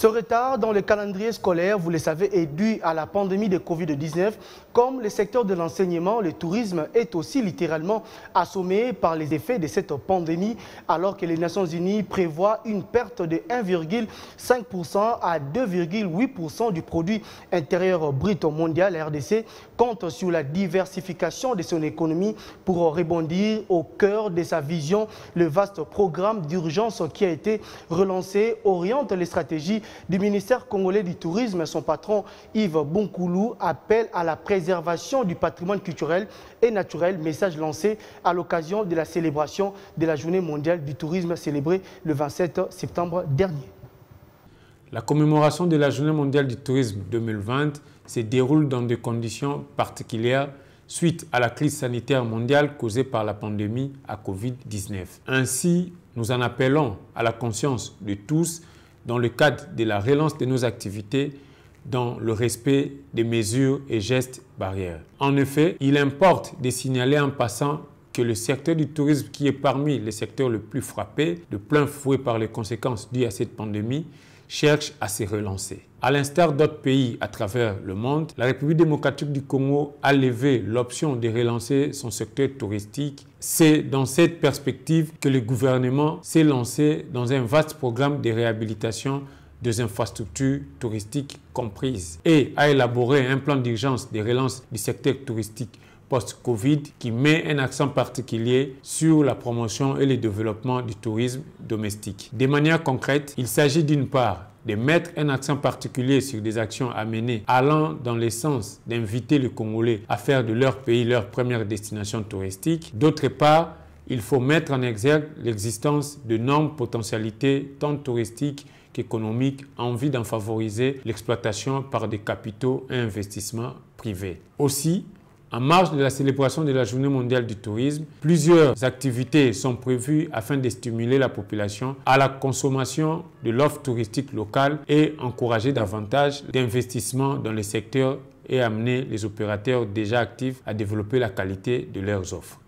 Ce retard dans le calendrier scolaire, vous le savez, est dû à la pandémie de Covid-19, comme le secteur de l'enseignement, le tourisme est aussi littéralement assommé par les effets de cette pandémie, alors que les Nations Unies prévoient une perte de 1,5% à 2,8% du produit intérieur brut mondial, RDC, compte sur la diversification de son économie pour rebondir au cœur de sa vision. Le vaste programme d'urgence qui a été relancé oriente les stratégies du ministère congolais du tourisme, son patron Yves Bonkoulou appelle à la préservation du patrimoine culturel et naturel, message lancé à l'occasion de la célébration de la journée mondiale du tourisme célébrée le 27 septembre dernier. La commémoration de la journée mondiale du tourisme 2020 se déroule dans des conditions particulières suite à la crise sanitaire mondiale causée par la pandémie à Covid-19. Ainsi, nous en appelons à la conscience de tous dans le cadre de la relance de nos activités dans le respect des mesures et gestes barrières. En effet, il importe de signaler en passant que le secteur du tourisme, qui est parmi les secteurs les plus frappés de plein fouet par les conséquences dues à cette pandémie, cherche à se relancer. À l'instar d'autres pays à travers le monde, la République démocratique du Congo a levé l'option de relancer son secteur touristique. C'est dans cette perspective que le gouvernement s'est lancé dans un vaste programme de réhabilitation des infrastructures touristiques comprises et a élaboré un plan d'urgence de relance du secteur touristique post-Covid qui met un accent particulier sur la promotion et le développement du tourisme domestique. De manière concrète, il s'agit d'une part de mettre un accent particulier sur des actions à mener allant dans le sens d'inviter les Congolais à faire de leur pays leur première destination touristique. D'autre part, il faut mettre en exergue l'existence de nombreuses potentialités tant touristiques qu'économiques en vue d'en favoriser l'exploitation par des capitaux et investissements privés. Aussi, en marge de la célébration de la Journée mondiale du tourisme, plusieurs activités sont prévues afin de stimuler la population à la consommation de l'offre touristique locale et encourager davantage d'investissements dans les secteurs et amener les opérateurs déjà actifs à développer la qualité de leurs offres.